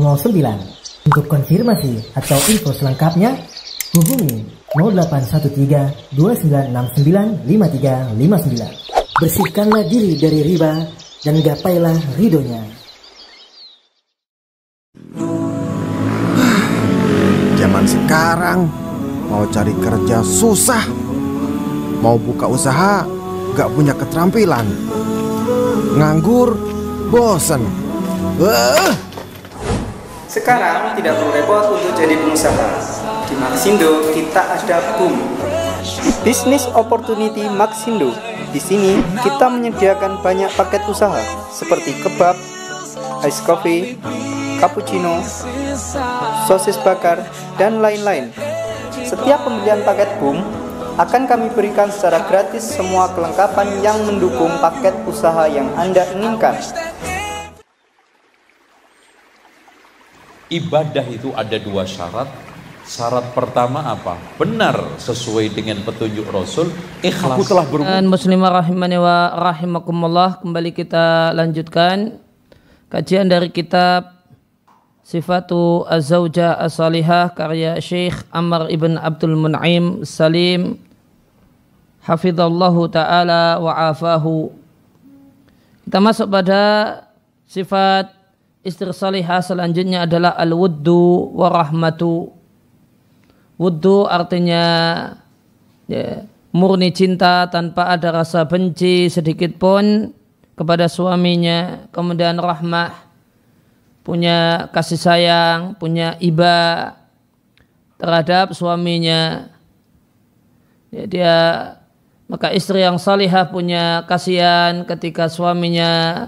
09. Untuk konfirmasi atau info selengkapnya, hubungi 0813-2969-5359. Bersihkanlah diri dari riba dan gapailah ridhonya. Zaman sekarang, mau cari kerja susah. Mau buka usaha, gak punya keterampilan. Nganggur, bosen. Uh! Sekarang tidak perlu repot untuk jadi pengusaha. Di Maxindo kita ada boom. business Opportunity Maxindo. Di sini kita menyediakan banyak paket usaha seperti kebab, ice coffee, cappuccino, sosis bakar, dan lain-lain. Setiap pembelian paket boom akan kami berikan secara gratis semua kelengkapan yang mendukung paket usaha yang Anda inginkan. ibadah itu ada dua syarat. Syarat pertama apa? Benar sesuai dengan petunjuk Rasul, ikhlas. Aku telah berumur. muslimah rahimani wa rahimakumullah, kembali kita lanjutkan kajian dari kitab Sifatu Azawja asalihah As-Salihah karya Syekh Amr Ibn Abdul Mun'im Salim Hafidhallahu Ta'ala wa'afahu Kita masuk pada sifat istri salihah selanjutnya adalah al-wuddu wa rahmatu. Wuddu artinya ya, murni cinta tanpa ada rasa benci sedikit pun kepada suaminya. Kemudian rahmah punya kasih sayang, punya iba terhadap suaminya. Ya, dia maka istri yang salihah punya kasihan ketika suaminya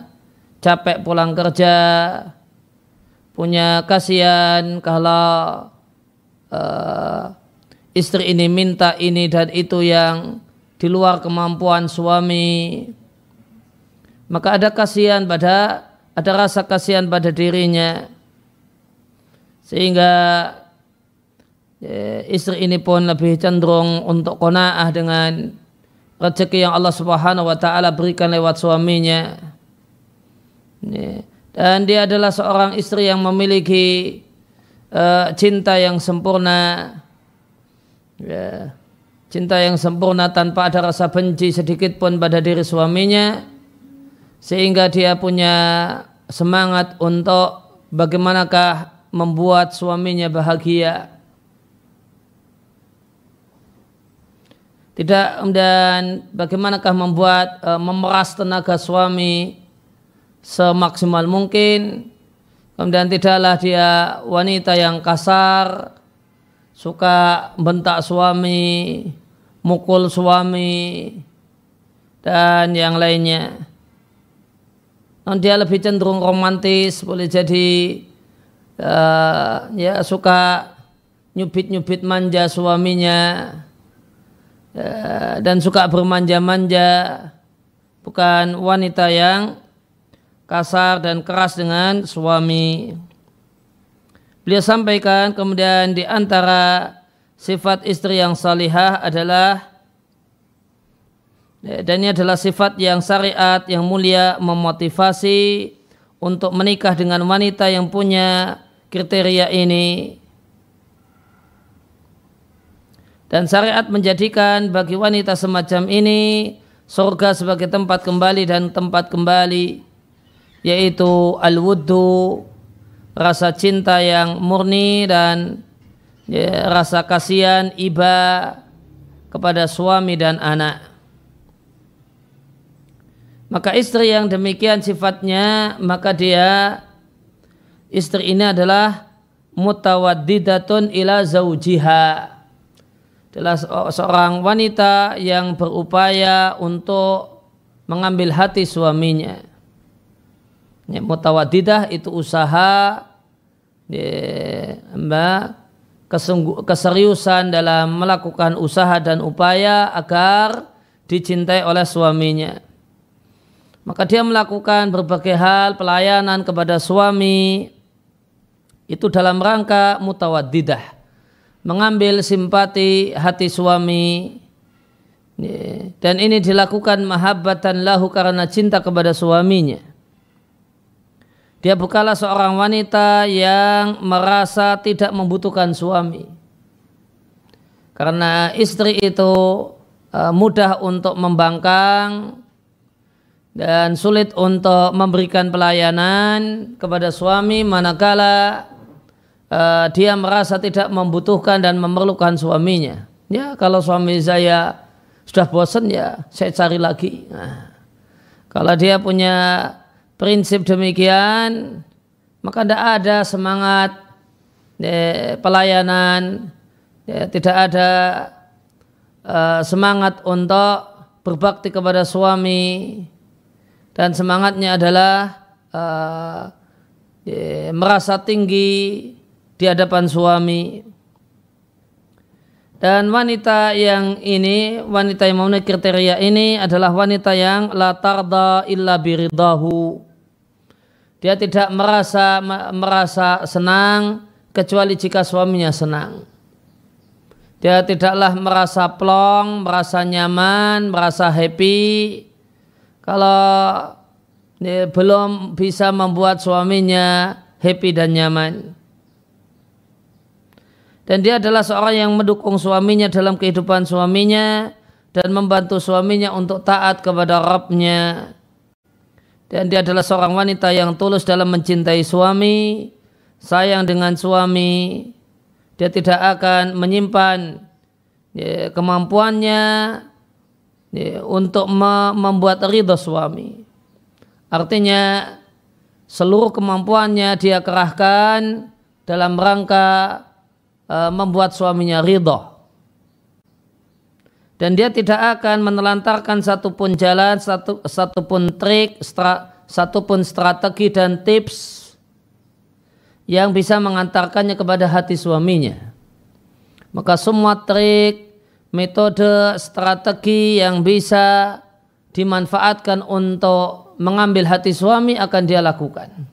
capek pulang kerja, punya kasihan kalau uh, istri ini minta ini dan itu yang di luar kemampuan suami maka ada kasihan pada ada rasa kasihan pada dirinya sehingga ya, istri ini pun lebih cenderung untuk konaah dengan rezeki yang Allah Subhanahu wa taala berikan lewat suaminya dan dia adalah seorang istri yang memiliki eh, cinta yang sempurna. Ya. Cinta yang sempurna tanpa ada rasa benci sedikit pun pada diri suaminya sehingga dia punya semangat untuk bagaimanakah membuat suaminya bahagia. Tidak dan bagaimanakah membuat eh, memeras tenaga suami semaksimal mungkin kemudian tidaklah dia wanita yang kasar suka bentak suami mukul suami dan yang lainnya non dia lebih cenderung romantis boleh jadi uh, ya suka nyubit-nyubit manja suaminya uh, dan suka bermanja-manja bukan wanita yang kasar dan keras dengan suami. Beliau sampaikan kemudian di antara sifat istri yang salihah adalah dan ini adalah sifat yang syariat yang mulia memotivasi untuk menikah dengan wanita yang punya kriteria ini. Dan syariat menjadikan bagi wanita semacam ini surga sebagai tempat kembali dan tempat kembali yaitu al-wudhu rasa cinta yang murni dan ya, rasa kasihan iba kepada suami dan anak. Maka istri yang demikian sifatnya maka dia istri ini adalah mutawaddidatun ila zaujiha. Adalah seorang wanita yang berupaya untuk mengambil hati suaminya Ya, mutawadidah itu usaha ya, mbak keseriusan dalam melakukan usaha dan upaya agar dicintai oleh suaminya. Maka dia melakukan berbagai hal pelayanan kepada suami itu dalam rangka mutawadidah mengambil simpati hati suami dan ini dilakukan mahabbatan lahu karena cinta kepada suaminya. Dia bukanlah seorang wanita yang merasa tidak membutuhkan suami. Karena istri itu e, mudah untuk membangkang dan sulit untuk memberikan pelayanan kepada suami manakala e, dia merasa tidak membutuhkan dan memerlukan suaminya. Ya, kalau suami saya sudah bosan ya saya cari lagi. Nah, kalau dia punya prinsip demikian maka tidak ada semangat ya, pelayanan ya, tidak ada uh, semangat untuk berbakti kepada suami dan semangatnya adalah uh, ya, merasa tinggi di hadapan suami dan wanita yang ini, wanita yang memenuhi kriteria ini adalah wanita yang la tarda illa biridahu. Dia tidak merasa merasa senang kecuali jika suaminya senang. Dia tidaklah merasa plong, merasa nyaman, merasa happy kalau eh, belum bisa membuat suaminya happy dan nyaman dan dia adalah seorang yang mendukung suaminya dalam kehidupan suaminya dan membantu suaminya untuk taat kepada Rabbnya dan dia adalah seorang wanita yang tulus dalam mencintai suami sayang dengan suami dia tidak akan menyimpan ya, kemampuannya ya, untuk me membuat ridho suami artinya seluruh kemampuannya dia kerahkan dalam rangka Eh, membuat suaminya ridho. Dan dia tidak akan menelantarkan satupun jalan, satu, satupun trik, stra, satupun strategi dan tips yang bisa mengantarkannya kepada hati suaminya. Maka semua trik, metode, strategi yang bisa dimanfaatkan untuk mengambil hati suami akan dia lakukan.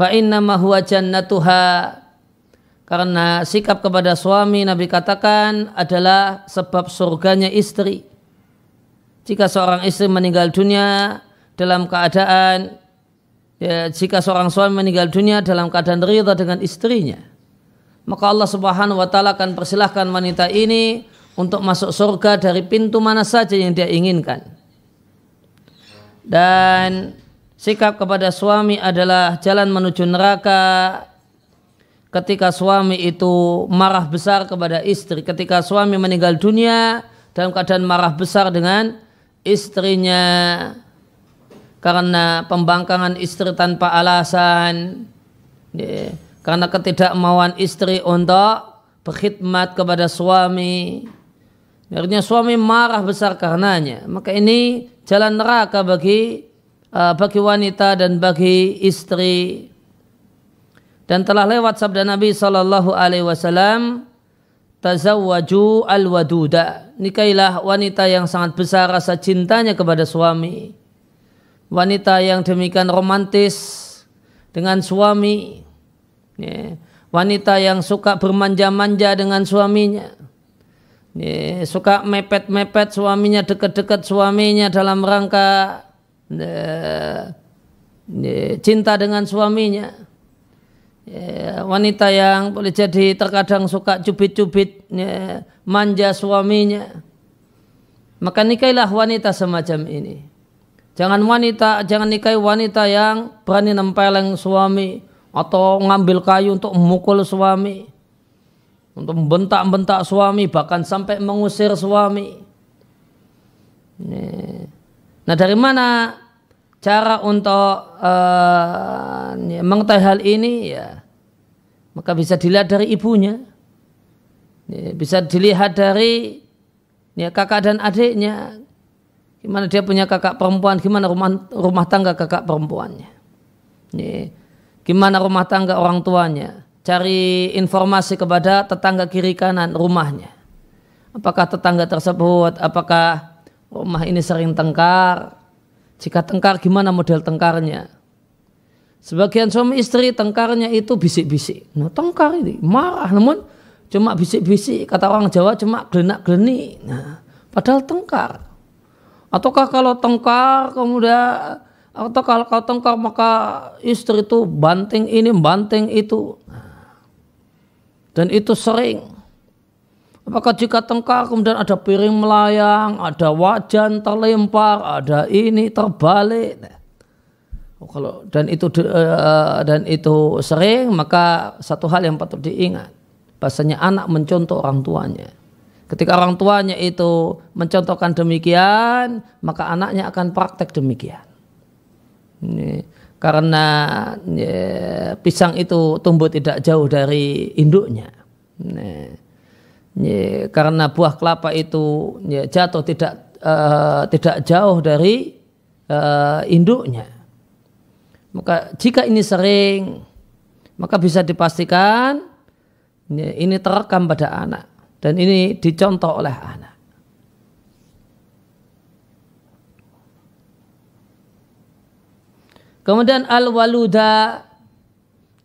fa innama huwa jannatuha karena sikap kepada suami Nabi katakan adalah sebab surganya istri. Jika seorang istri meninggal dunia dalam keadaan ya, jika seorang suami meninggal dunia dalam keadaan rida dengan istrinya, maka Allah Subhanahu wa taala akan persilahkan wanita ini untuk masuk surga dari pintu mana saja yang dia inginkan. Dan Sikap kepada suami adalah jalan menuju neraka ketika suami itu marah besar kepada istri. Ketika suami meninggal dunia dalam keadaan marah besar dengan istrinya karena pembangkangan istri tanpa alasan. Ya, karena ketidakmauan istri untuk berkhidmat kepada suami. Akhirnya suami marah besar karenanya. Maka ini jalan neraka bagi uh, bagi wanita dan bagi istri dan telah lewat sabda Nabi saw Alaihi Wasallam tazawwaju nikailah wanita yang sangat besar rasa cintanya kepada suami wanita yang demikian romantis dengan suami ya. wanita yang suka bermanja-manja dengan suaminya ya. suka mepet-mepet suaminya deket-deket suaminya dalam rangka Eh, eh, cinta dengan suaminya. Eh, wanita yang boleh jadi terkadang suka cubit-cubit manja suaminya. Maka nikailah wanita semacam ini. Jangan wanita, jangan nikahi wanita yang berani nempeleng suami atau ngambil kayu untuk memukul suami, untuk membentak-bentak suami bahkan sampai mengusir suami. Nih. Nah dari mana cara untuk uh, mengetahui hal ini ya maka bisa dilihat dari ibunya, ya, bisa dilihat dari ya, kakak dan adiknya, gimana dia punya kakak perempuan, gimana rumah rumah tangga kakak perempuannya, ya, gimana rumah tangga orang tuanya, cari informasi kepada tetangga kiri kanan rumahnya, apakah tetangga tersebut, apakah rumah ini sering tengkar. Jika tengkar gimana model tengkarnya? Sebagian suami istri tengkarnya itu bisik-bisik. Nah, tengkar ini marah namun cuma bisik-bisik kata orang Jawa cuma gelenak-geleni. Nah, padahal tengkar. Ataukah kalau tengkar kemudian atau kalau kau tengkar maka istri itu banting ini banting itu. Nah, dan itu sering. Maka jika tengkar kemudian ada piring melayang, ada wajan terlempar, ada ini terbalik. Oh, kalau dan itu eh, eh, dan itu sering maka satu hal yang patut diingat bahasanya anak mencontoh orang tuanya. Ketika orang tuanya itu mencontohkan demikian, maka anaknya akan praktek demikian. Ini, karena ya, pisang itu tumbuh tidak jauh dari induknya. Ini, ya, karena buah kelapa itu ya, jatuh tidak uh, tidak jauh dari uh, induknya. Maka jika ini sering, maka bisa dipastikan ya, ini terekam pada anak dan ini dicontoh oleh anak. Kemudian al-waluda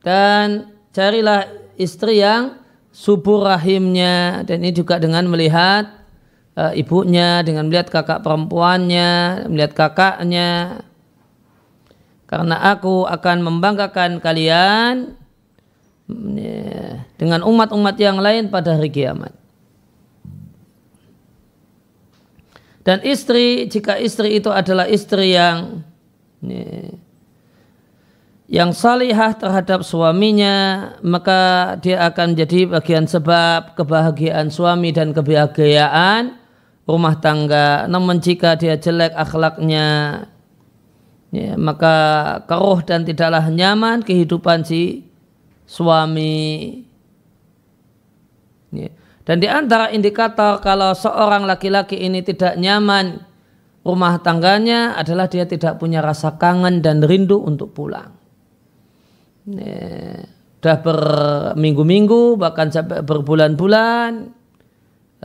dan carilah istri yang subur rahimnya dan ini juga dengan melihat uh, ibunya, dengan melihat kakak perempuannya, melihat kakaknya. Karena aku akan membanggakan kalian mm, ya, dengan umat-umat yang lain pada hari kiamat. Dan istri, jika istri itu adalah istri yang ya, yang salihah terhadap suaminya maka dia akan jadi bagian sebab kebahagiaan suami dan kebahagiaan rumah tangga namun jika dia jelek akhlaknya ya, maka keruh dan tidaklah nyaman kehidupan si suami ya. dan di antara indikator kalau seorang laki-laki ini tidak nyaman rumah tangganya adalah dia tidak punya rasa kangen dan rindu untuk pulang sudah eh, berminggu-minggu bahkan sampai berbulan-bulan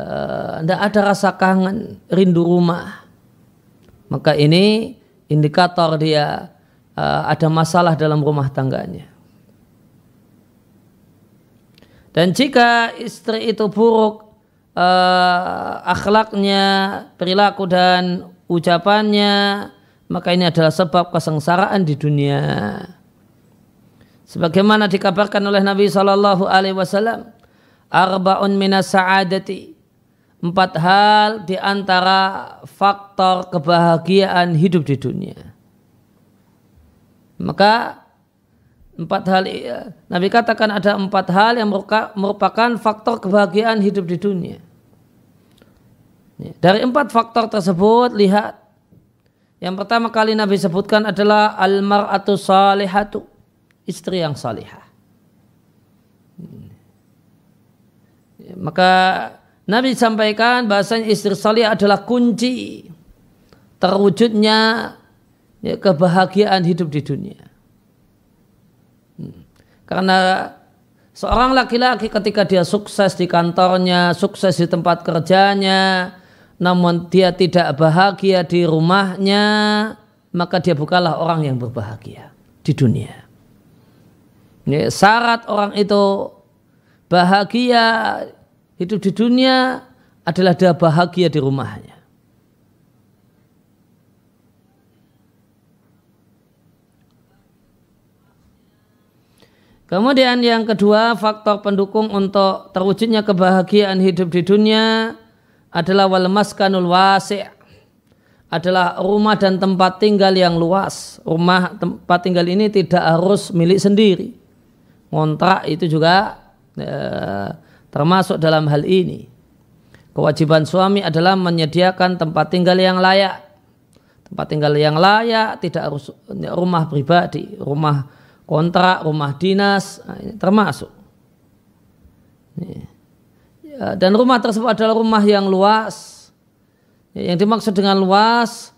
tidak eh, uh, ada rasa kangen rindu rumah maka ini indikator dia uh, ada masalah dalam rumah tangganya dan jika istri itu buruk uh, akhlaknya perilaku dan ucapannya maka ini adalah sebab kesengsaraan di dunia. Sebagaimana dikabarkan oleh Nabi Shallallahu Alaihi Wasallam, arbaun minas saadati empat hal di antara faktor kebahagiaan hidup di dunia. Maka empat hal iya, Nabi katakan ada empat hal yang merupakan faktor kebahagiaan hidup di dunia. Dari empat faktor tersebut lihat yang pertama kali Nabi sebutkan adalah almar atau salihatu istri yang salihah. Hmm. Maka Nabi sampaikan bahasanya istri salih adalah kunci terwujudnya ya, kebahagiaan hidup di dunia. Hmm. Karena seorang laki-laki ketika dia sukses di kantornya, sukses di tempat kerjanya, namun dia tidak bahagia di rumahnya, maka dia bukanlah orang yang berbahagia di dunia. Ini syarat orang itu bahagia hidup di dunia adalah dia bahagia di rumahnya. Kemudian yang kedua faktor pendukung untuk terwujudnya kebahagiaan hidup di dunia adalah wal maskanul wasi' adalah rumah dan tempat tinggal yang luas. Rumah tempat tinggal ini tidak harus milik sendiri ngontrak itu juga e, termasuk dalam hal ini. Kewajiban suami adalah menyediakan tempat tinggal yang layak. Tempat tinggal yang layak, tidak harus ya, rumah pribadi, rumah kontrak, rumah dinas, nah, ini termasuk. Ya, dan rumah tersebut adalah rumah yang luas. Ya, yang dimaksud dengan luas,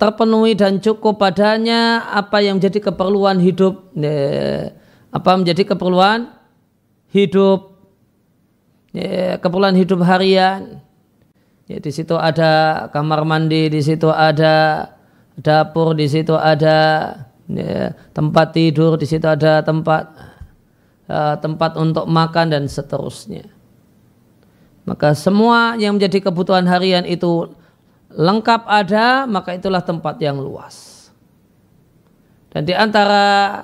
terpenuhi dan cukup padanya apa yang menjadi keperluan hidup ya, apa menjadi keperluan hidup ya, keperluan hidup harian ya di situ ada kamar mandi di situ ada dapur di situ ada ya, tempat tidur di situ ada tempat uh, tempat untuk makan dan seterusnya maka semua yang menjadi kebutuhan harian itu lengkap ada maka itulah tempat yang luas dan di antara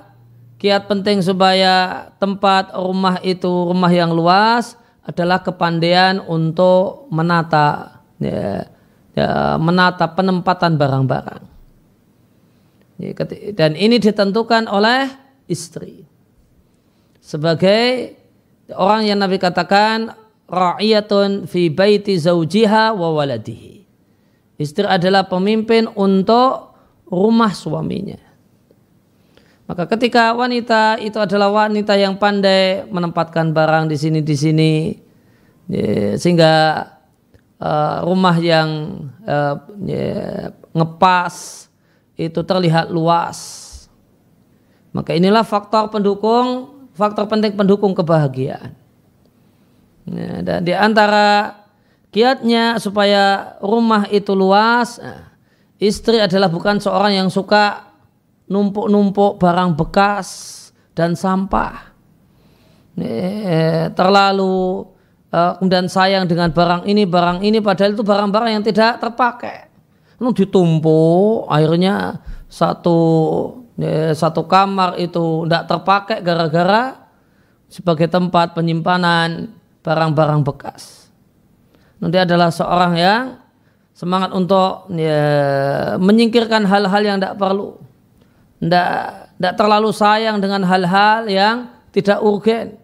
Kiat penting supaya tempat rumah itu rumah yang luas adalah kepandaian untuk menata ya, ya, menata penempatan barang-barang. Ya, dan ini ditentukan oleh istri. Sebagai orang yang Nabi katakan ra'iyatun fi baiti zaujiha wa waladihi. Istri adalah pemimpin untuk rumah suaminya. Maka ketika wanita itu adalah wanita yang pandai menempatkan barang di sini di sini sehingga eh, rumah yang eh, ngepas itu terlihat luas. Maka inilah faktor pendukung, faktor penting pendukung kebahagiaan. Ya, dan di antara kiatnya supaya rumah itu luas, eh, istri adalah bukan seorang yang suka numpuk-numpuk barang bekas dan sampah. Eh, terlalu eh, kemudian sayang dengan barang ini, barang ini, padahal itu barang-barang yang tidak terpakai. nanti ditumpuk, akhirnya satu eh, satu kamar itu tidak terpakai gara-gara sebagai tempat penyimpanan barang-barang bekas. Nanti adalah seorang yang semangat untuk ya, menyingkirkan hal-hal yang tidak perlu ndak ndak terlalu sayang dengan hal-hal yang tidak urgen.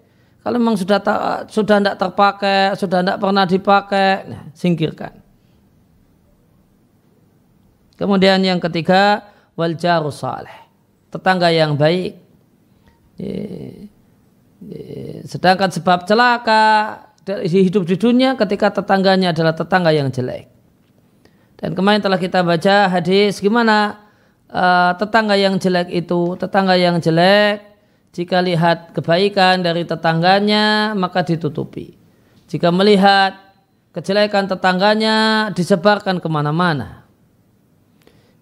Kalau memang sudah ta, sudah ndak terpakai, sudah ndak pernah dipakai, nah, singkirkan. Kemudian yang ketiga wal jaru saleh, tetangga yang baik. Sedangkan sebab celaka hidup di dunia ketika tetangganya adalah tetangga yang jelek. Dan kemarin telah kita baca hadis gimana Eh, tetangga yang jelek itu, tetangga yang jelek jika lihat kebaikan dari tetangganya maka ditutupi. Jika melihat kejelekan tetangganya disebarkan kemana-mana.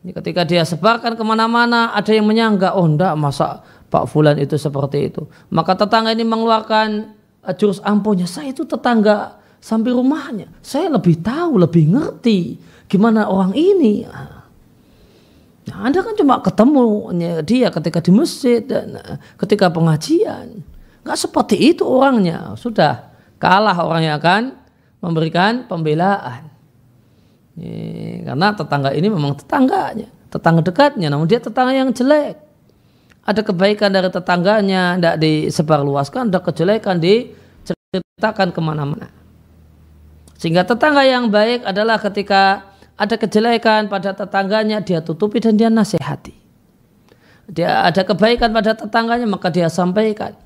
Ini ketika dia sebarkan kemana-mana ada yang menyangga, oh enggak masa Pak Fulan itu seperti itu. Maka tetangga ini mengeluarkan eh, jurus ampunnya saya itu tetangga sampai rumahnya. Saya lebih tahu, lebih ngerti gimana orang ini. Ah. Ya, Anda kan cuma ketemu dia ketika di masjid dan eh, ketika pengajian. Nggak seperti itu orangnya. Sudah kalah orangnya akan memberikan pembelaan. Ini, karena tetangga ini memang tetangganya, tetangga dekatnya, namun dia tetangga yang jelek. Ada kebaikan dari tetangganya, tidak disebarluaskan, ada kejelekan diceritakan kemana-mana. Sehingga tetangga yang baik adalah ketika ada kejelekan pada tetangganya dia tutupi dan dia nasihati. Dia ada kebaikan pada tetangganya maka dia sampaikan.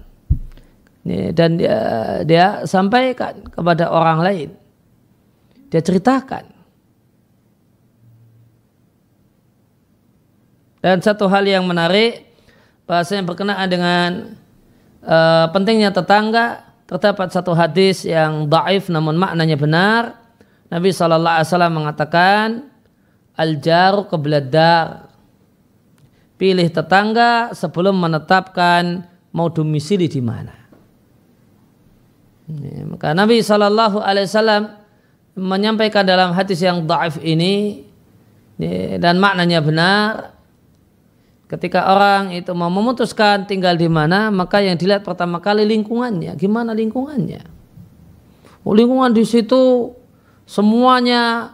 Dan dia, dia sampaikan kepada orang lain. Dia ceritakan. Dan satu hal yang menarik bahasanya berkenaan dengan uh, pentingnya tetangga terdapat satu hadis yang daif namun maknanya benar Nabi Shallallahu Alaihi Wasallam mengatakan aljar kebeladar pilih tetangga sebelum menetapkan mau domisili di mana. maka Nabi Shallallahu Alaihi Wasallam menyampaikan dalam hadis yang daif ini dan maknanya benar Ketika orang itu mau memutuskan tinggal di mana, maka yang dilihat pertama kali lingkungannya. Gimana lingkungannya? Oh, lingkungan di situ semuanya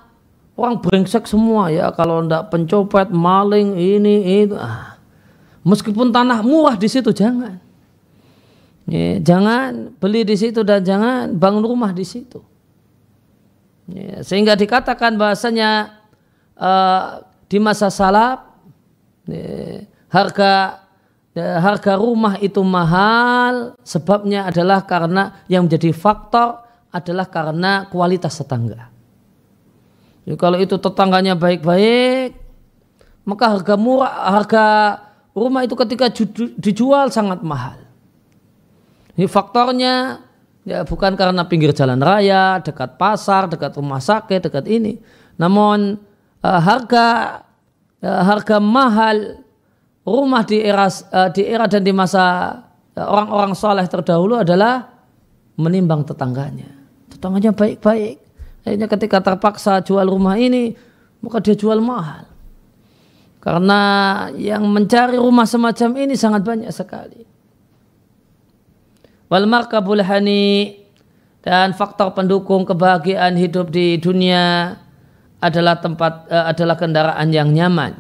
orang brengsek semua ya kalau ndak pencopet maling ini itu ah. meskipun tanah murah di situ jangan ya, jangan beli di situ dan jangan bangun rumah di situ ya, sehingga dikatakan bahasanya uh, di masa salap ya, harga ya, harga rumah itu mahal sebabnya adalah karena yang menjadi faktor adalah karena kualitas tetangga. Jadi ya, kalau itu tetangganya baik-baik, maka harga murah, harga rumah itu ketika dijual sangat mahal. Ini ya, faktornya ya bukan karena pinggir jalan raya, dekat pasar, dekat rumah sakit, dekat ini. Namun uh, harga uh, harga mahal rumah di era uh, di era dan di masa orang-orang soleh terdahulu adalah menimbang tetangganya tangannya baik-baik. Akhirnya ketika terpaksa jual rumah ini, maka dia jual mahal. Karena yang mencari rumah semacam ini sangat banyak sekali. Wal markabul hani dan faktor pendukung kebahagiaan hidup di dunia adalah tempat eh, adalah kendaraan yang nyaman.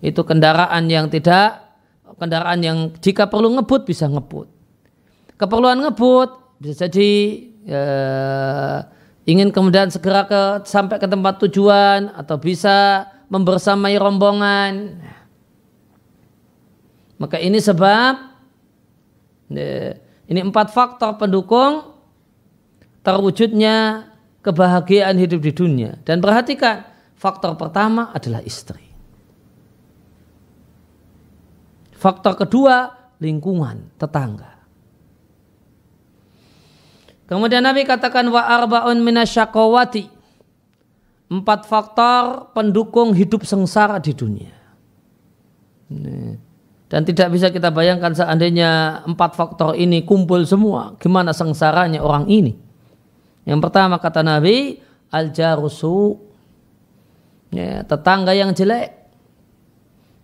Itu kendaraan yang tidak kendaraan yang jika perlu ngebut bisa ngebut. Keperluan ngebut bisa jadi ya, ingin kemudian segera ke sampai ke tempat tujuan atau bisa membersamai rombongan. Maka ini sebab eh, ini empat faktor pendukung terwujudnya kebahagiaan hidup di dunia. Dan perhatikan, faktor pertama adalah istri. Faktor kedua lingkungan, tetangga. Kemudian Nabi katakan wa arbaun minasyakawati Empat faktor pendukung hidup sengsara di dunia. Dan tidak bisa kita bayangkan seandainya empat faktor ini kumpul semua. Gimana sengsaranya orang ini. Yang pertama kata Nabi, al-jarusu. Ya, tetangga yang jelek.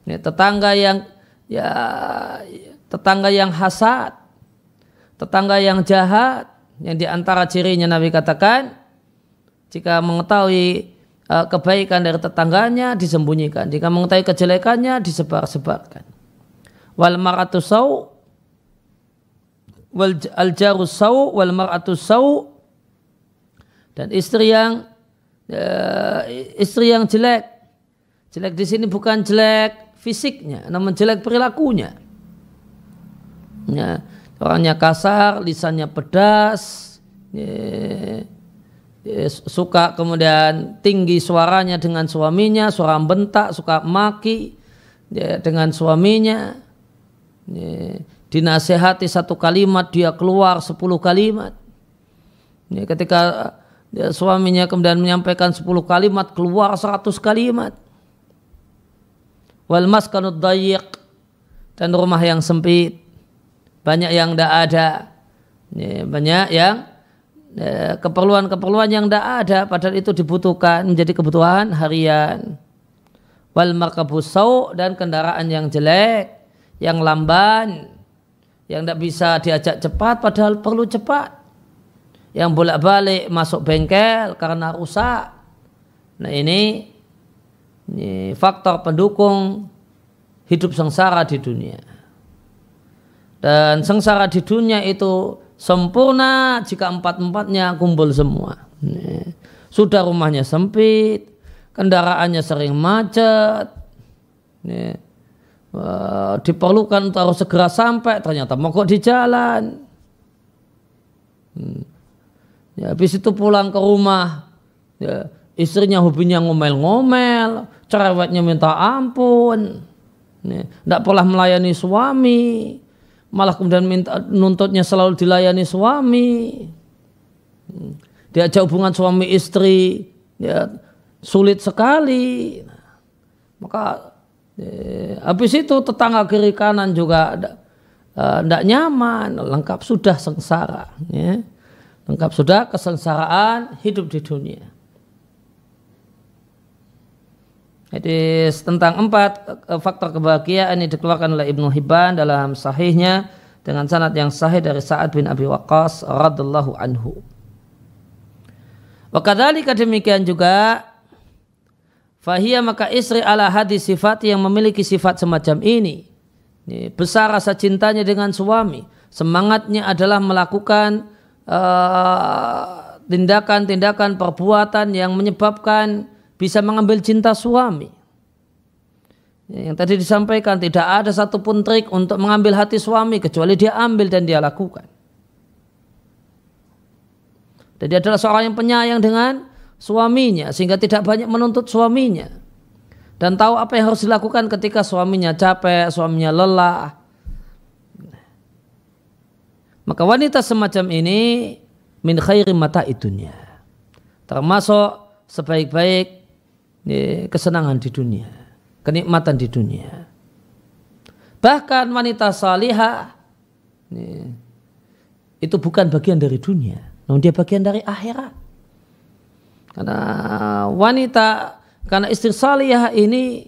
Ya, tetangga yang ya tetangga yang hasad. Tetangga yang jahat yang di antara cirinya Nabi katakan, jika mengetahui e, kebaikan dari tetangganya disembunyikan, jika mengetahui kejelekannya disebar-sebarkan. Wal maratu sau wal al jaru sau wal maratu sau dan istri yang e, istri yang jelek. Jelek di sini bukan jelek fisiknya, namun jelek perilakunya. Ya orangnya kasar, lisannya pedas, suka kemudian tinggi suaranya dengan suaminya, suara bentak, suka maki dengan suaminya, dinasehati satu kalimat dia keluar sepuluh kalimat. ketika suaminya kemudian menyampaikan sepuluh kalimat keluar seratus kalimat. Wal maskanud dayiq dan rumah yang sempit banyak yang tidak ada, banyak yang eh, keperluan-keperluan yang tidak ada padahal itu dibutuhkan menjadi kebutuhan harian wal markabusau dan kendaraan yang jelek yang lamban yang tidak bisa diajak cepat padahal perlu cepat yang bolak-balik masuk bengkel karena rusak nah ini, ini faktor pendukung hidup sengsara di dunia dan sengsara di dunia itu sempurna jika empat-empatnya kumpul semua. Sudah rumahnya sempit, kendaraannya sering macet. Eh, diperlukan untuk harus segera sampai, ternyata mogok di jalan. Hmm. Ya, habis itu pulang ke rumah, ya, istrinya hobinya ngomel-ngomel, cerewetnya minta ampun, tidak pernah melayani suami, malah kemudian minta nuntutnya selalu dilayani suami diajak hubungan suami istri ya sulit sekali maka ya, habis itu tetangga kiri kanan juga tidak eh, uh, nyaman lengkap sudah sengsara ya. lengkap sudah kesengsaraan hidup di dunia Jadi tentang empat eh, faktor kebahagiaan ini dikeluarkan oleh Ibnu Hibban dalam sahihnya dengan sanad yang sahih dari Sa'ad bin Abi Waqqas radallahu anhu. Wakadhalika demikian juga Fahiyah maka istri ala hadis sifat yang memiliki sifat semacam ini. ini besar rasa cintanya dengan suami. Semangatnya adalah melakukan uh, eh, tindakan -tindakan perbuatan yang menyebabkan bisa mengambil cinta suami. Yang tadi disampaikan tidak ada satupun trik untuk mengambil hati suami kecuali dia ambil dan dia lakukan. Jadi adalah seorang yang penyayang dengan suaminya sehingga tidak banyak menuntut suaminya dan tahu apa yang harus dilakukan ketika suaminya capek, suaminya lelah. Maka wanita semacam ini min khairi mata itunya. Termasuk sebaik-baik kesenangan di dunia, kenikmatan di dunia. Bahkan wanita salihah itu bukan bagian dari dunia, namun dia bagian dari akhirat. Karena wanita, karena istri salihah ini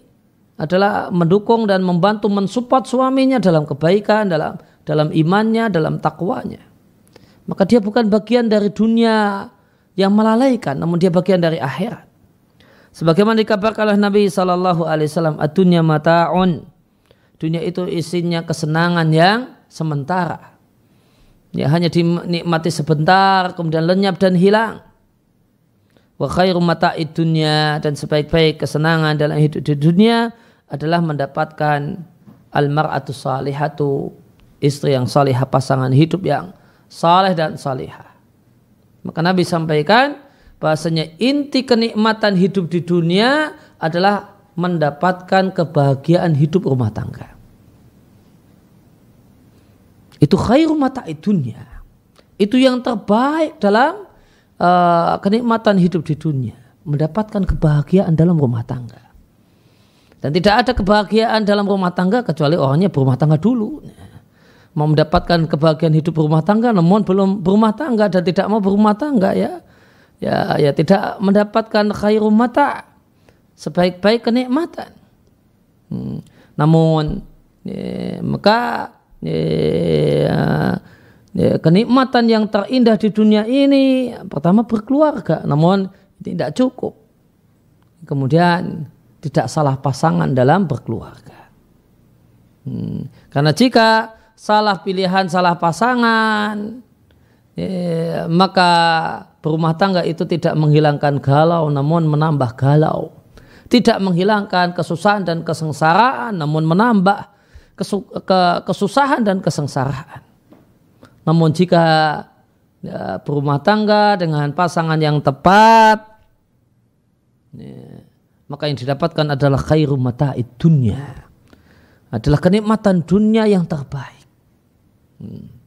adalah mendukung dan membantu mensupport suaminya dalam kebaikan, dalam dalam imannya, dalam takwanya. Maka dia bukan bagian dari dunia yang melalaikan, namun dia bagian dari akhirat. Sebagaimana dikabarkan oleh Nabi Shallallahu Alaihi Wasallam, dunia mataun, dunia itu isinya kesenangan yang sementara. Ya hanya dinikmati sebentar, kemudian lenyap dan hilang. Wa khairu tak dunia dan sebaik-baik kesenangan dalam hidup di dunia adalah mendapatkan al-mar'atu salihatu, istri yang salihah, pasangan hidup yang saleh dan salihah. Maka Nabi sampaikan, bahasanya inti kenikmatan hidup di dunia adalah mendapatkan kebahagiaan hidup rumah tangga. Itu khairu tak dunia. Itu yang terbaik dalam uh, kenikmatan hidup di dunia. Mendapatkan kebahagiaan dalam rumah tangga. Dan tidak ada kebahagiaan dalam rumah tangga kecuali orangnya berumah tangga dulu. Mau mendapatkan kebahagiaan hidup berumah tangga namun belum berumah tangga dan tidak mau berumah tangga ya ya ya tidak mendapatkan khairum mata sebaik-baik kenikmatan. Hmm. Namun ya, maka ya, ya, kenikmatan yang terindah di dunia ini pertama berkeluarga, namun tidak cukup. Kemudian tidak salah pasangan dalam berkeluarga. Hmm. Karena jika salah pilihan, salah pasangan, ya, maka berumah tangga itu tidak menghilangkan galau namun menambah galau. Tidak menghilangkan kesusahan dan kesengsaraan namun menambah kesu ke kesusahan dan kesengsaraan. Namun jika ya, berumah tangga dengan pasangan yang tepat ya, maka yang didapatkan adalah khairu mata'id dunia adalah kenikmatan dunia yang terbaik. Hmm.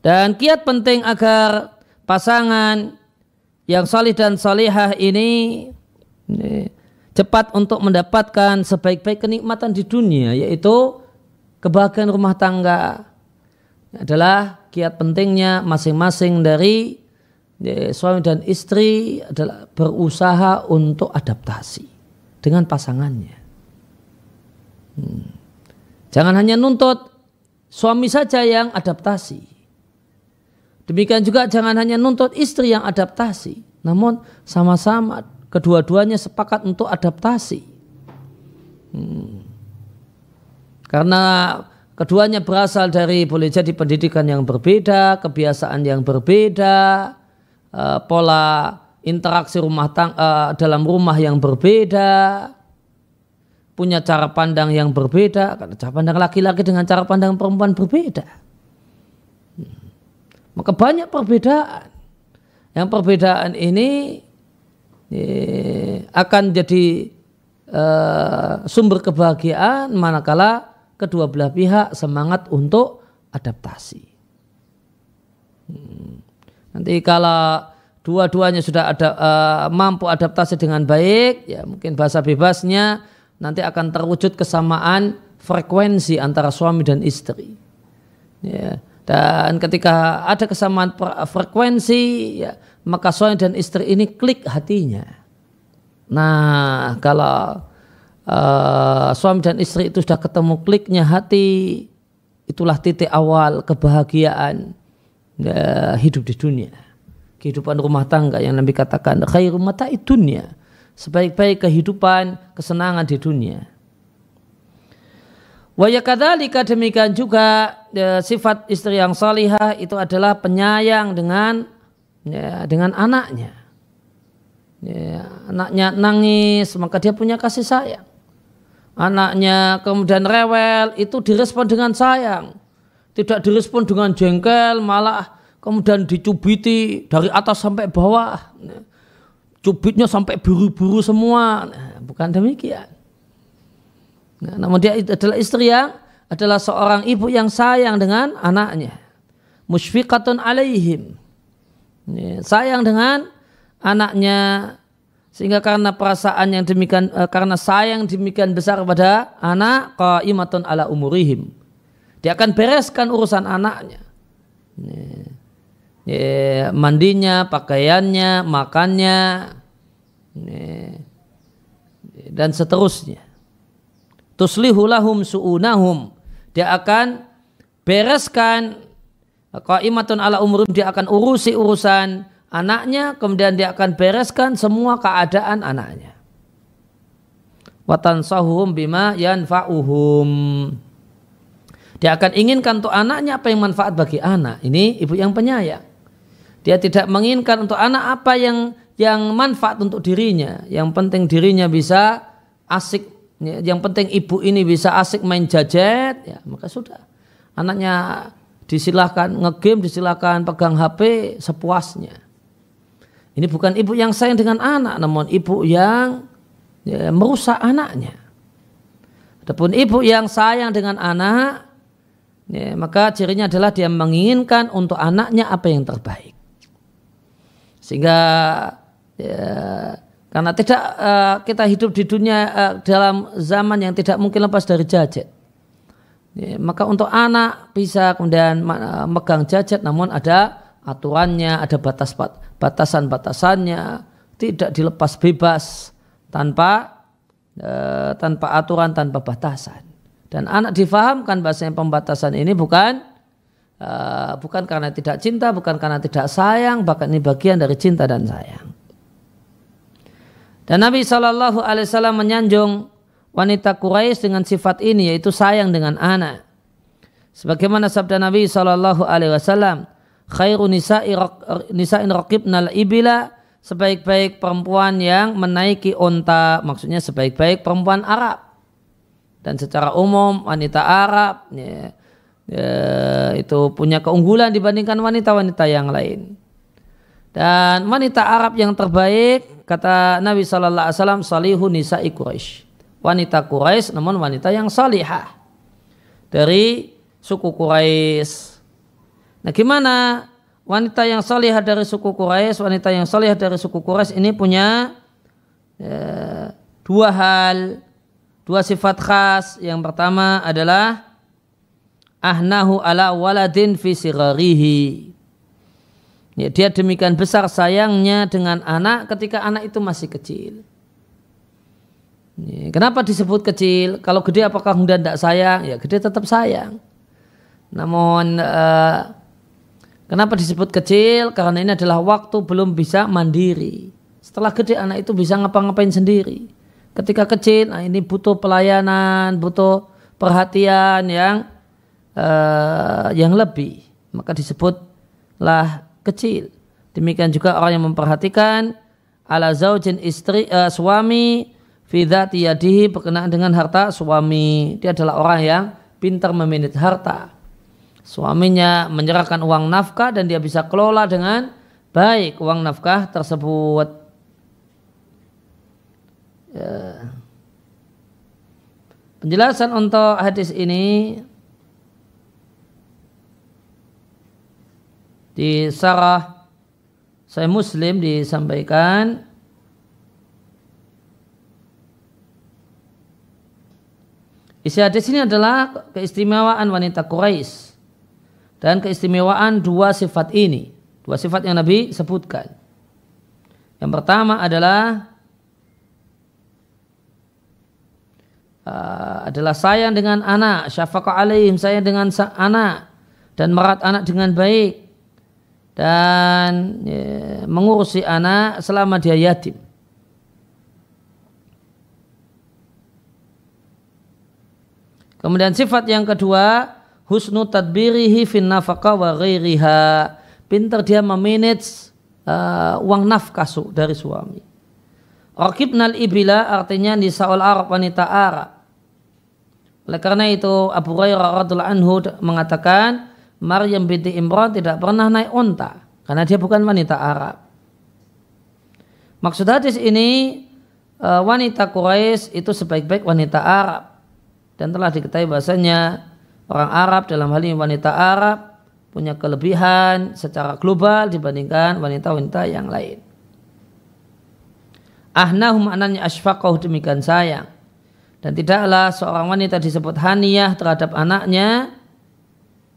Dan kiat penting agar pasangan yang salih dan salihah ini, ini cepat untuk mendapatkan sebaik-baik kenikmatan di dunia yaitu kebahagiaan rumah tangga adalah kiat pentingnya masing-masing dari ya, suami dan istri adalah berusaha untuk adaptasi dengan pasangannya. Hmm. Jangan hanya nuntut suami saja yang adaptasi. Demikian juga jangan hanya nuntut istri yang adaptasi, namun sama-sama kedua-duanya sepakat untuk adaptasi. Hmm. Karena keduanya berasal dari boleh jadi pendidikan yang berbeda, kebiasaan yang berbeda, eh, pola interaksi rumah tang eh, dalam rumah yang berbeda, punya cara pandang yang berbeda, karena cara pandang laki-laki dengan cara pandang perempuan berbeda. Maka banyak perbedaan. Yang perbedaan ini eh, akan jadi eh, sumber kebahagiaan manakala kedua belah pihak semangat untuk adaptasi. Hmm. Nanti kalau dua-duanya sudah ada uh, mampu adaptasi dengan baik, ya mungkin bahasa bebasnya nanti akan terwujud kesamaan frekuensi antara suami dan istri. Ya. Dan ketika ada kesamaan frekuensi, ya, maka suami dan istri ini klik hatinya. Nah, kalau uh, suami dan istri itu sudah ketemu kliknya hati, itulah titik awal kebahagiaan ya, hidup di dunia. Kehidupan rumah tangga yang Nabi katakan, khairu mata'i dunia. Sebaik-baik kehidupan, kesenangan di dunia. Wayakadalika demikian juga ya, sifat istri yang salihah itu adalah penyayang dengan ya, dengan anaknya. Ya, anaknya nangis maka dia punya kasih sayang. Anaknya kemudian rewel itu direspon dengan sayang. Tidak direspon dengan jengkel malah kemudian dicubiti dari atas sampai bawah. Cubitnya sampai buru-buru semua. Nah, bukan demikian. Nah, namun dia adalah istri yang adalah seorang ibu yang sayang dengan anaknya. Mushfiqatun alaihim. Sayang dengan anaknya sehingga karena perasaan yang demikian eh, karena sayang demikian besar pada anak qaimatun ala umurihim. Dia akan bereskan urusan anaknya. mandinya, pakaiannya, makannya dan seterusnya tuslihulahum su'unahum dia akan bereskan qaimatun ala umrum dia akan urusi urusan anaknya kemudian dia akan bereskan semua keadaan anaknya watansahum bima yanfa'uhum dia akan inginkan untuk anaknya apa yang manfaat bagi anak ini ibu yang penyayang dia tidak menginginkan untuk anak apa yang yang manfaat untuk dirinya yang penting dirinya bisa asik Ya, yang penting ibu ini bisa asik main jajet, ya, maka sudah. Anaknya disilahkan ngegame, disilahkan pegang HP sepuasnya. Ini bukan ibu yang sayang dengan anak, namun ibu yang ya, merusak anaknya. Adapun ibu yang sayang dengan anak, ya, maka cirinya adalah dia menginginkan untuk anaknya apa yang terbaik. Sehingga ya, karena tidak uh, kita hidup di dunia uh, dalam zaman yang tidak mungkin lepas dari jajet. Ya, maka untuk anak bisa kemudian uh, megang jajet namun ada aturannya, ada batas batasan-batasannya, tidak dilepas bebas tanpa uh, tanpa aturan, tanpa batasan. Dan anak difahamkan bahasanya pembatasan ini bukan uh, bukan karena tidak cinta, bukan karena tidak sayang, bahkan ini bagian dari cinta dan sayang. Dan Nabi Shallallahu Alaihi Wasallam menyanjung wanita Quraisy dengan sifat ini yaitu sayang dengan anak. Sebagaimana sabda Nabi Shallallahu Alaihi Wasallam, khairu nisa'in rakibna ibila sebaik-baik perempuan yang menaiki onta maksudnya sebaik-baik perempuan Arab dan secara umum wanita Arab ya, ya, itu punya keunggulan dibandingkan wanita-wanita yang lain. Dan wanita Arab yang terbaik kata Nabi Shallallahu Alaihi Wasallam salihun nisa Quraisy. Wanita Quraisy namun wanita yang salihah dari suku Quraisy. Nah, gimana wanita yang salihah dari suku Quraisy, wanita yang salihah dari suku Quraisy ini punya ya, dua hal, dua sifat khas. Yang pertama adalah ahnahu ala waladin fi sigarihi. Ya, dia demikian besar sayangnya dengan anak ketika anak itu masih kecil. Ya, kenapa disebut kecil? Kalau gede apakah kemudian tidak sayang? Ya gede tetap sayang. Namun eh, kenapa disebut kecil? Karena ini adalah waktu belum bisa mandiri. Setelah gede anak itu bisa ngapa-ngapain sendiri. Ketika kecil, nah ini butuh pelayanan, butuh perhatian yang eh, yang lebih. Maka disebutlah kecil. Demikian juga orang yang memperhatikan ala zaujin istri uh, suami fidati yadihi berkenaan dengan harta suami. Dia adalah orang yang pintar memanage harta. Suaminya menyerahkan uang nafkah dan dia bisa kelola dengan baik uang nafkah tersebut. Eh. Penjelasan untuk hadis ini di sarah saya Muslim disampaikan Isi hadis ini adalah keistimewaan wanita Quraisy dan keistimewaan dua sifat ini, dua sifat yang Nabi sebutkan. Yang pertama adalah uh, adalah sayang dengan anak, syafaqah alaihim, sayang dengan anak dan merat anak dengan baik dan ya, mengurusi anak selama dia yatim. Kemudian sifat yang kedua, husnu tadbirihi fin nafaqah wa ghairiha. Pintar dia memanage uh, uang nafkah su dari suami. Rakibnal ibila artinya nisaul Arab wanita Arab. Oleh karena itu Abu Hurairah radhiallahu anhu mengatakan Maryam binti Imran tidak pernah naik unta karena dia bukan wanita Arab. Maksud hadis ini e, wanita Quraisy itu sebaik-baik wanita Arab dan telah diketahui bahasanya orang Arab dalam hal ini wanita Arab punya kelebihan secara global dibandingkan wanita-wanita yang lain. Ahnahu anannya asfaqahu demikian sayang. Dan tidaklah seorang wanita disebut haniyah terhadap anaknya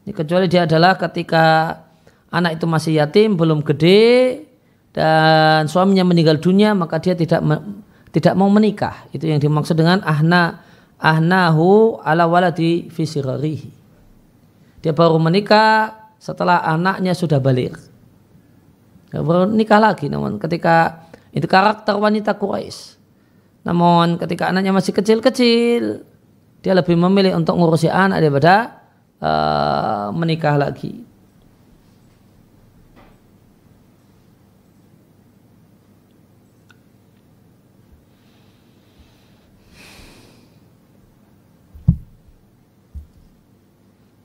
ini kecuali dia adalah ketika anak itu masih yatim belum gede dan suaminya meninggal dunia maka dia tidak tidak mau menikah itu yang dimaksud dengan ahna ahnahu ala waladi fisirarihi dia baru menikah setelah anaknya sudah balik dia baru nikah lagi namun ketika itu karakter wanita Quraisy namun ketika anaknya masih kecil-kecil dia lebih memilih untuk ngurusi anak daripada uh, menikah lagi.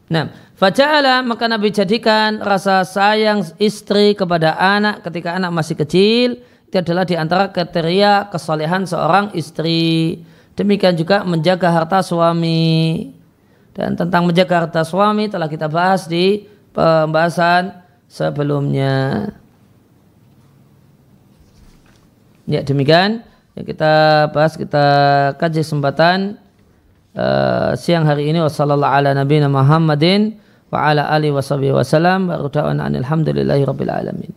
Nah, faja'ala maka Nabi jadikan rasa sayang istri kepada anak ketika anak masih kecil itu adalah di antara kriteria kesolehan seorang istri. Demikian juga menjaga harta suami. Dan tentang menjaga harta suami telah kita bahas di pembahasan sebelumnya. Ya demikian yang kita bahas kita kaji kesempatan uh, siang hari ini wassalamualaikum ala wabarakatuh Muhammadin wa ala alihi wasallam wa alamin.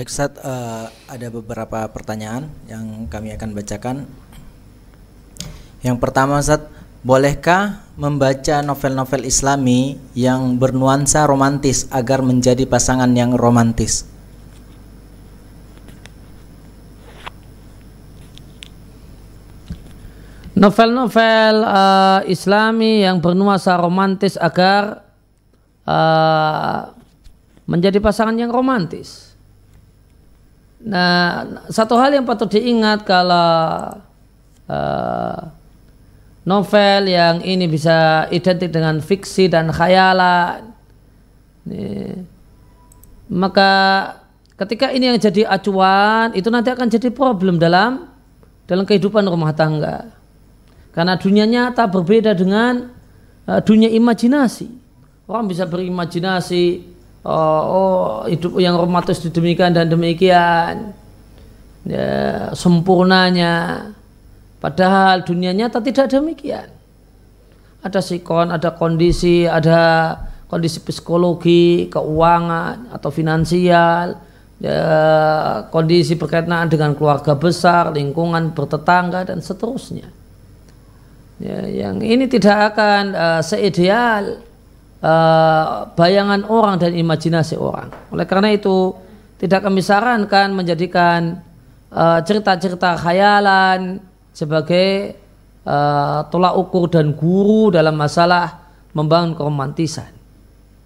Baik Ustaz, uh, eh, ada beberapa pertanyaan yang kami akan bacakan. Yang pertama Ustaz, bolehkah membaca novel-novel islami yang bernuansa romantis agar menjadi pasangan yang romantis? Novel-novel uh, islami yang bernuansa romantis agar uh, menjadi pasangan yang romantis Nah, satu hal yang patut diingat kalau uh, novel yang ini bisa identik dengan fiksi dan khayalan, ini, maka ketika ini yang jadi acuan itu nanti akan jadi problem dalam dalam kehidupan rumah tangga, karena dunia nyata berbeda dengan uh, dunia imajinasi. Orang bisa berimajinasi oh, oh hidup yang romantis demikian dan demikian ya, sempurnanya padahal dunia nyata tidak demikian ada sikon ada kondisi ada kondisi psikologi keuangan atau finansial ya, kondisi berkaitan dengan keluarga besar lingkungan bertetangga dan seterusnya ya, yang ini tidak akan uh, seideal Eh, bayangan orang dan imajinasi orang. Oleh karena itu tidak kami sarankan menjadikan eh, cerita-cerita uh, khayalan sebagai uh, tolak ukur dan guru dalam masalah membangun keromantisan.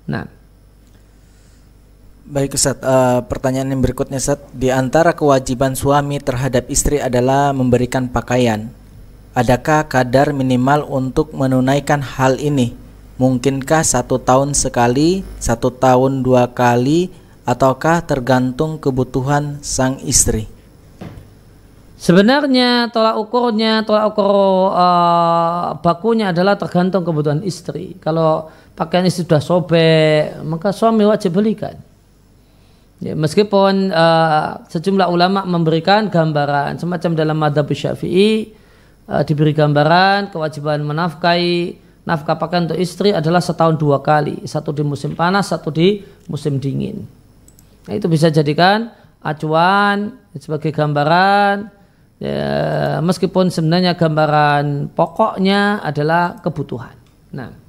Nah, Baik Ustaz, uh, pertanyaan yang berikutnya Ustaz Di antara kewajiban suami terhadap istri adalah memberikan pakaian Adakah kadar minimal untuk menunaikan hal ini? Mungkinkah satu tahun sekali, satu tahun dua kali, ataukah tergantung kebutuhan sang istri? Sebenarnya tolak ukurnya, tolak ukur uh, bakunya adalah tergantung kebutuhan istri. Kalau pakaian istri sudah sobek, maka suami wajib belikan. Ya, meskipun uh, sejumlah ulama memberikan gambaran semacam dalam madhab syafi'i uh, diberi gambaran kewajiban menafkahi nafkah pakaian untuk istri adalah setahun dua kali, satu di musim panas, satu di musim dingin. Nah, itu bisa jadikan acuan sebagai gambaran ya, meskipun sebenarnya gambaran pokoknya adalah kebutuhan. Nah,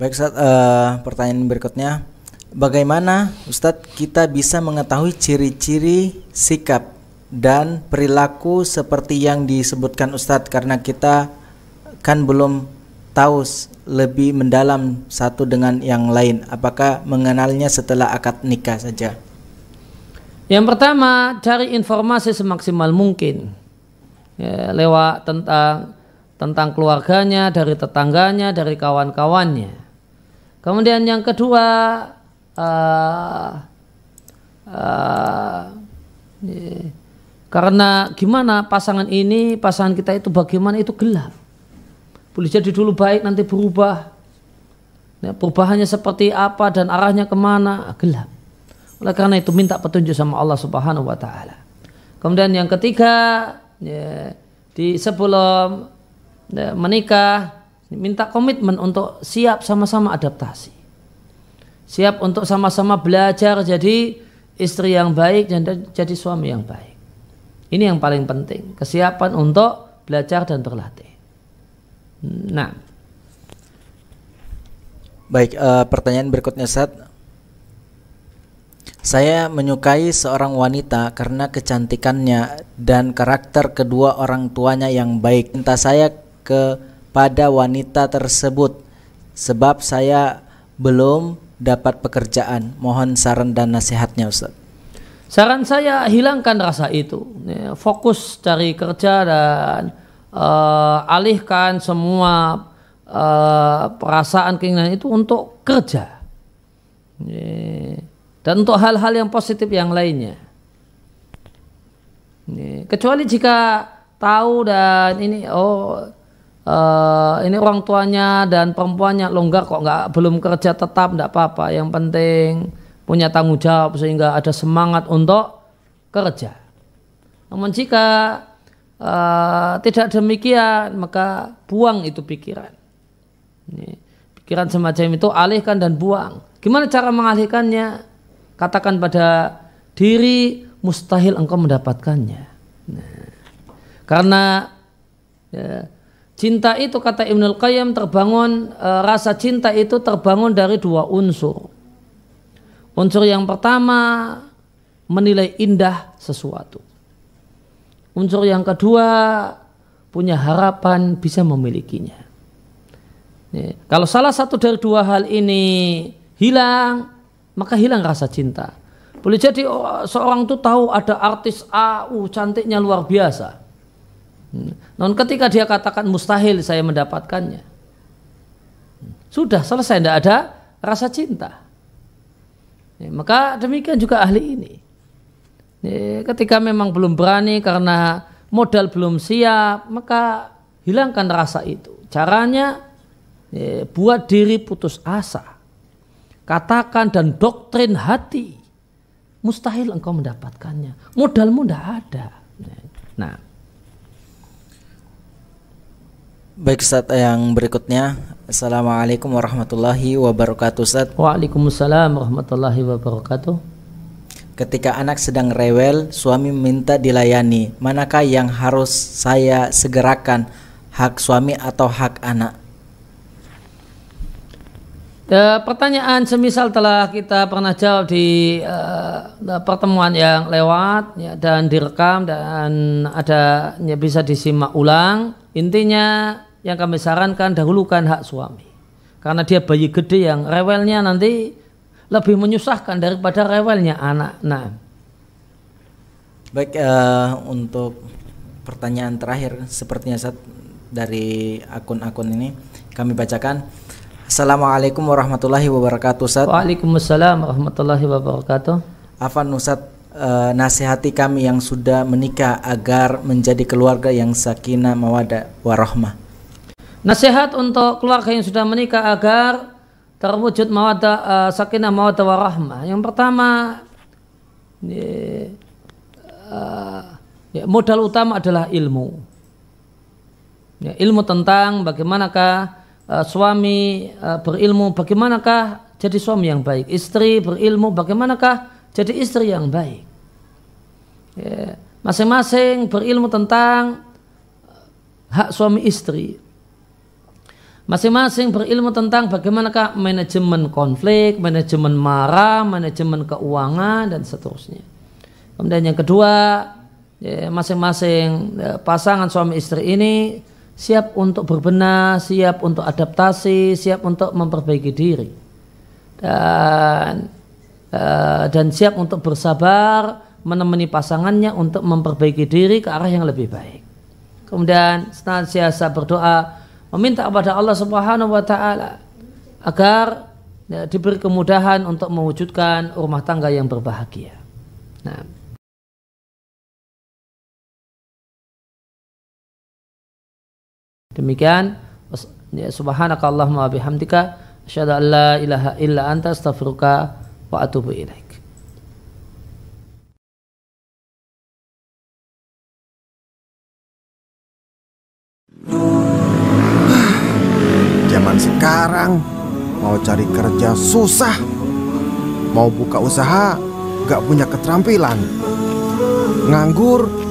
Baik Ustaz, uh, pertanyaan berikutnya Bagaimana Ustadz kita bisa mengetahui ciri-ciri sikap dan perilaku seperti yang disebutkan Ustadz karena kita kan belum tahu lebih mendalam satu dengan yang lain apakah mengenalnya setelah akad nikah saja yang pertama cari informasi semaksimal mungkin ya, lewat tentang tentang keluarganya dari tetangganya dari kawan-kawannya kemudian yang kedua uh, uh, karena gimana pasangan ini, pasangan kita itu bagaimana itu gelap. Boleh jadi dulu baik, nanti berubah. Ya, perubahannya seperti apa dan arahnya kemana, gelap. Oleh karena itu minta petunjuk sama Allah Subhanahu wa taala. Kemudian yang ketiga, ya, di sebelum ya, menikah minta komitmen untuk siap sama-sama adaptasi. Siap untuk sama-sama belajar jadi istri yang baik dan jadi suami yang baik. Ini yang paling penting, kesiapan untuk belajar dan berlatih. Nah. Baik, uh, pertanyaan berikutnya Ustaz. Saya menyukai seorang wanita karena kecantikannya dan karakter kedua orang tuanya yang baik. Minta saya kepada wanita tersebut sebab saya belum dapat pekerjaan. Mohon saran dan nasihatnya Ustaz. Saran saya hilangkan rasa itu, ya, fokus cari kerja dan uh, alihkan semua uh, perasaan keinginan itu untuk kerja ya, dan untuk hal-hal yang positif yang lainnya. Ya, kecuali jika tahu dan ini oh uh, ini orang tuanya dan perempuannya longgar kok nggak belum kerja tetap nggak apa-apa yang penting punya tanggung jawab sehingga ada semangat untuk kerja. Namun jika uh, tidak demikian maka buang itu pikiran. Ini, pikiran semacam itu alihkan dan buang. Gimana cara mengalihkannya? Katakan pada diri mustahil engkau mendapatkannya. Nah, karena ya, cinta itu kata Ibnul Qayyim terbangun e, rasa cinta itu terbangun dari dua unsur. Unsur yang pertama menilai indah sesuatu. Unsur yang kedua punya harapan bisa memilikinya. Ya, kalau salah satu dari dua hal ini hilang, maka hilang rasa cinta. Boleh jadi seorang tuh tahu ada artis A, uh, cantiknya luar biasa. Hmm. Namun Non ketika dia katakan mustahil saya mendapatkannya, hmm. sudah selesai, tidak ada rasa cinta. Ya, maka demikian juga ahli ini. Ya, ketika memang belum berani karena modal belum siap, maka hilangkan rasa itu. Caranya ya, buat diri putus asa. Katakan dan doktrin hati. Mustahil engkau mendapatkannya. Modalmu tidak ada. Nah, Baik Ustaz yang berikutnya Assalamualaikum warahmatullahi wabarakatuh Ustaz Waalaikumsalam warahmatullahi wabarakatuh Ketika anak sedang rewel Suami minta dilayani Manakah yang harus saya segerakan Hak suami atau hak anak Ya, pertanyaan semisal telah kita pernah jawab di uh, pertemuan yang lewat ya, dan direkam dan ada ya, bisa disimak ulang. Intinya yang kami sarankan dahulukan hak suami. Karena dia bayi gede yang rewelnya nanti lebih menyusahkan daripada rewelnya anak. Nah. Baik uh, untuk pertanyaan terakhir sepertinya saat dari akun-akun ini kami bacakan Assalamualaikum warahmatullahi wabarakatuh Ustaz Waalaikumsalam warahmatullahi wabarakatuh Afan Ustaz e, nasihati kami yang sudah menikah agar menjadi keluarga yang sakinah mawadah warahmah Nasihat untuk keluarga yang sudah menikah agar terwujud mawadah e, sakinah mawadah warahmah Yang pertama eh, e, e ya, modal utama adalah ilmu ya, Ilmu tentang bagaimanakah Eh, suami uh, berilmu bagaimanakah jadi suami yang baik istri berilmu bagaimanakah jadi istri yang baik masing ya, masing-masing berilmu tentang eh, hak suami istri masing-masing berilmu tentang bagaimanakah manajemen konflik manajemen marah manajemen keuangan dan seterusnya kemudian yang kedua ya, masing-masing ya, pasangan suami istri ini siap untuk berbenah, siap untuk adaptasi, siap untuk memperbaiki diri. Dan eh, dan siap untuk bersabar menemani pasangannya untuk memperbaiki diri ke arah yang lebih baik. Kemudian senantiasa berdoa meminta kepada Allah Subhanahu wa taala agar ya, diberi kemudahan untuk mewujudkan rumah tangga yang berbahagia. Nah, Demikian ya, Allahumma bihamdika asyhadu an la ilaha illa anta astaghfiruka wa atubu ilaik. Zaman sekarang mau cari kerja susah. Mau buka usaha gak punya keterampilan. Nganggur